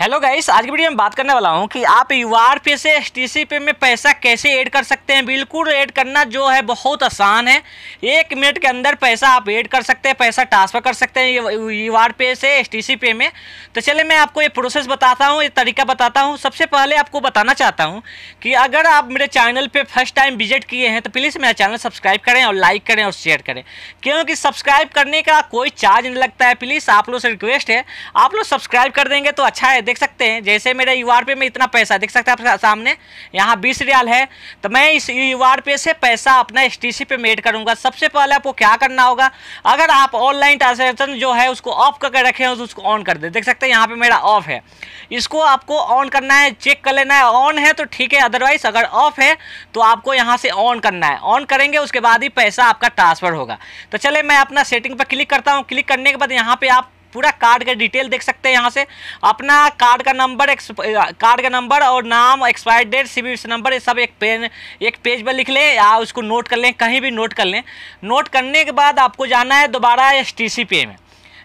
hello guys आज की video में बात करने वाला हूं कि आप यू आर पे से एस टी सी पे में पैसा कैसे ऐड कर सकते हैं बिल्कुल ऐड करना जो है बहुत आसान है एक मिनट के अंदर पैसा आप ऐड कर सकते हैं पैसा ट्रांसफ़र कर सकते हैं यू आर पे से एस टी सी पे में तो चलिए मैं आपको ये प्रोसेस बताता हूँ ये तरीका बताता हूँ सबसे पहले आपको बताना चाहता हूँ कि अगर आप मेरे चैनल पर फर्स्ट टाइम विजिट किए हैं तो प्लीज़ मेरा चैनल सब्सक्राइब करें और लाइक करें और शेयर करें क्योंकि सब्सक्राइब करने का कोई चार्ज नहीं लगता है प्लीज़ आप लोग से रिक्वेस्ट है आप लोग सब्सक्राइब कर देंगे तो अच्छा है देख सकते हैं जैसे मेरे यू आर पे में इतना पैसा देख सकते हैं आप सामने यहाँ बीस रियाल है तो मैं इस यू आर पे से पैसा अपना एस टी सी पे मेड करूँगा सबसे पहले आपको क्या करना होगा अगर आप ऑनलाइन ट्रांजेक्शन जो है उसको ऑफ करके रखे हैं उसको ऑन कर दे देख सकते हैं यहाँ पर मेरा ऑफ है इसको आपको ऑन करना है चेक कर लेना है ऑन है तो ठीक है अदरवाइज अगर ऑफ है तो आपको यहाँ से ऑन करना है ऑन करेंगे उसके बाद ही पैसा आपका ट्रांसफर होगा तो चले मैं अपना सेटिंग पर क्लिक करता हूँ क्लिक करने के बाद यहाँ पर आप पूरा कार्ड का डिटेल देख सकते हैं यहाँ से अपना कार्ड का नंबर कार्ड का नंबर और नाम एक्सपायर डेट सी नंबर ये सब एक पेन एक पेज पर लिख लें या उसको नोट कर लें कहीं भी नोट कर लें नोट करने के बाद आपको जाना है दोबारा एस टी सी पे में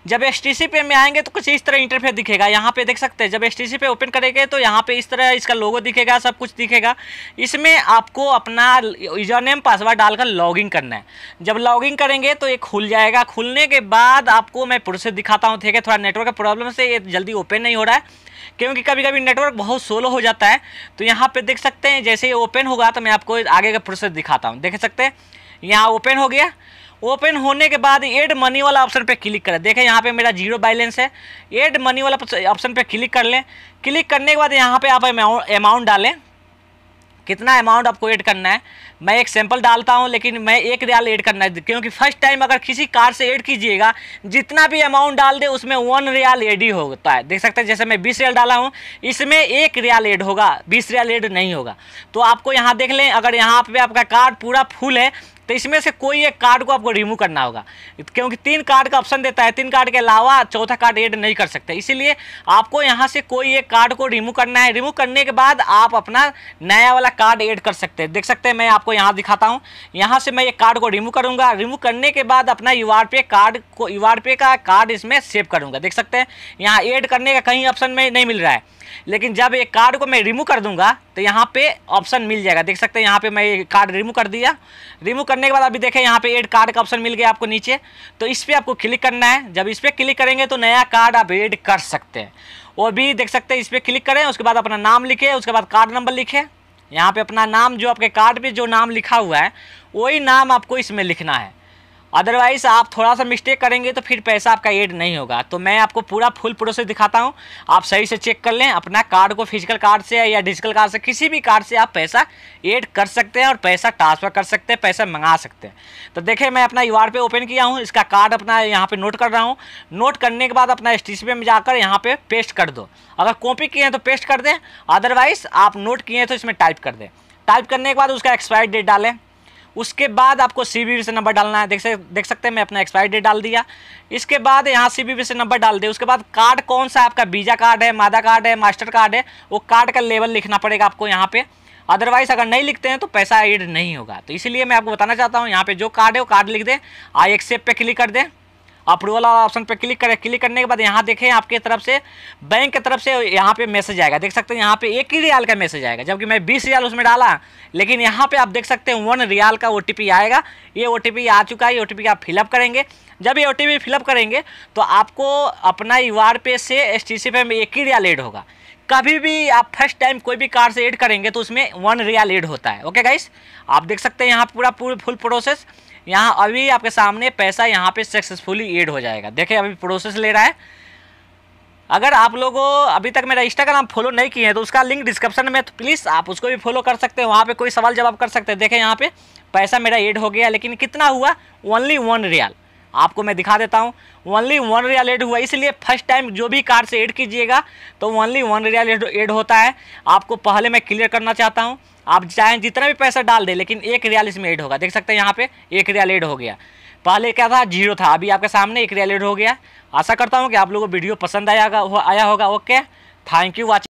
जब एस पे में आएंगे तो कुछ इस तरह इंटरफेस दिखेगा यहाँ पे देख सकते हैं जब एस पे ओपन करेंगे तो यहाँ पे इस तरह इसका लोगो दिखेगा सब कुछ दिखेगा इसमें आपको अपना यूजर नेम पासवर्ड डालकर लॉगिन करना है जब लॉगिंग करेंगे तो ये खुल जाएगा खुलने के बाद आपको मैं प्रोसेस दिखाता हूँ ठीक है थोड़ा नेटवर्क का प्रॉब्लम से ये जल्दी ओपन नहीं हो रहा है क्योंकि कभी कभी नेटवर्क बहुत सोलो हो जाता है तो यहाँ पर देख सकते हैं जैसे ये ओपन होगा तो मैं आपको आगे का प्रोसेस दिखाता हूँ देख सकते हैं यहाँ ओपन हो गया ओपन होने के बाद एड मनी वाला ऑप्शन पे क्लिक करें देखें यहाँ पे मेरा जीरो बैलेंस है एड मनी वाला ऑप्शन पे क्लिक कर लें क्लिक करने के बाद यहाँ पे आप अमाउंट डालें कितना अमाउंट आपको ऐड करना है मैं एक सैंपल डालता हूँ लेकिन मैं एक रियाल ऐड करना है क्योंकि फर्स्ट टाइम अगर किसी कार से ऐड कीजिएगा जितना भी अमाउंट डाल दे उसमें वन रियाल ऐड ही होता है देख सकते हैं जैसे मैं बीस रियाल डाला हूँ इसमें एक रियाल ऐड होगा बीस रियाल ऐड नहीं होगा तो आपको यहाँ देख लें अगर यहाँ पर आपका कार्ड पूरा फुल है तो इसमें से कोई एक कार्ड को आपको रिमूव करना होगा क्योंकि तीन कार्ड का ऑप्शन देता है तीन कार्ड के अलावा चौथा कार्ड एड नहीं कर सकते इसीलिए आपको यहाँ से कोई एक कार्ड को रिमूव करना है रिमूव करने के बाद आप अपना नया वाला कार्ड एड कर सकते हैं देख सकते हैं मैं आपको यहाँ दिखाता हूँ यहाँ से मैं ये कार्ड को रिमूव करूँगा रिमूव करने के बाद अपना यू पे कार्ड को यू का कार्ड इसमें सेव करूँगा देख सकते हैं यहाँ एड करने का कहीं ऑप्शन में नहीं मिल रहा है लेकिन जब एक कार्ड को मैं रिमूव कर दूंगा तो यहाँ पे ऑप्शन मिल जाएगा देख सकते हैं यहाँ पे मैं ये कार्ड रिमूव कर दिया रिमूव करने के बाद अभी देखें यहाँ पे एड कार्ड का ऑप्शन मिल गया आपको नीचे तो इस पर आपको क्लिक करना है जब इस पर क्लिक करेंगे तो नया कार्ड आप एड कर सकते हैं वो भी देख सकते हैं इस पर क्लिक करें उसके बाद अपना नाम लिखें उसके बाद कार्ड नंबर लिखें यहाँ पे अपना नाम जो आपके कार्ड पर जो नाम लिखा हुआ है वही नाम आपको इसमें लिखना है अदरवाइज आप थोड़ा सा मिस्टेक करेंगे तो फिर पैसा आपका एड नहीं होगा तो मैं आपको पूरा फुल प्रोसेस दिखाता हूँ आप सही से चेक कर लें अपना कार्ड को फिजिकल कार्ड से या डिजिटल कार्ड से किसी भी कार्ड से आप पैसा एड कर सकते हैं और पैसा ट्रांसफ़र कर सकते हैं पैसा मंगा सकते हैं तो देखिए मैं अपना यू पे ओपन किया हूँ इसका कार्ड अपना यहाँ पर नोट कर रहा हूँ नोट करने के बाद अपना एस में जाकर यहाँ पर पेस्ट कर दो अगर कॉपी किए हैं तो पेस्ट कर दें अदरवाइज़ आप नोट किए हैं तो इसमें टाइप कर दें टाइप करने के बाद उसका एक्सपायरी डेट डालें उसके बाद आपको सी से नंबर डालना है देख से देख सकते हैं मैं अपना एक्सपायरी डेट डाल दिया इसके बाद यहाँ सी से नंबर डाल दे उसके बाद कार्ड कौन सा आपका वीज़ा कार्ड है मादा कार्ड है मास्टर कार्ड है वो कार्ड का लेवल लिखना पड़ेगा आपको यहाँ पर अदरवाइज अगर नहीं लिखते हैं तो पैसा एड नहीं होगा तो इसीलिए मैं आपको बताना चाहता हूँ यहाँ पे जो कार्ड है वो कार्ड लिख दें आई एक्सेप्ट पे क्लिक कर दें अप्रूवल वाला ऑप्शन पर क्लिक करें क्लिक करने के बाद यहाँ देखें आपके तरफ से बैंक की तरफ से यहाँ पे मैसेज आएगा देख सकते हैं यहाँ पे एक ही रियाल का मैसेज आएगा जबकि मैं बीस रियाल उसमें डाला लेकिन यहाँ पे आप देख सकते हैं वन रियाल का ओ आएगा ये ओ आ चुका है ये ओ आप फिलअप करेंगे जब ये ओ फिलअप करेंगे तो आपको अपना यू आर पे से एस टी सी पे में एक ही रियाल एड होगा कभी भी आप फर्स्ट टाइम कोई भी कार से एड करेंगे तो उसमें वन रियाल एड होता है ओके गाइस आप देख सकते हैं यहाँ पूरा पूरा फुल प्रोसेस यहाँ अभी आपके सामने पैसा यहाँ पे सक्सेसफुली एड हो जाएगा देखिए अभी प्रोसेस ले रहा है अगर आप लोगों अभी तक मेरा इंस्टाग्राम फॉलो नहीं किए हैं तो उसका लिंक डिस्क्रिप्शन में तो प्लीज़ आप उसको भी फॉलो कर सकते हैं वहाँ पे कोई सवाल जवाब कर सकते हैं देखें यहाँ पे पैसा मेरा एड हो गया लेकिन कितना हुआ ओनली वन रियाल आपको मैं दिखा देता हूँ ओनली वन रियल एड हुआ इसलिए फर्स्ट टाइम जो भी कार से ऐड कीजिएगा तो ओनली वन रियल एड होता है आपको पहले मैं क्लियर करना चाहता हूँ आप चाहें जितना भी पैसा डाल दें लेकिन एक रियल इसमें एड होगा देख सकते हैं यहाँ पे एक रियल एड हो गया पहले क्या था जीरो था अभी आपके सामने एक रियल एड हो गया आशा करता हूँ कि आप लोगों को वीडियो पसंद आया आया होगा ओके थैंक यू वॉचिंग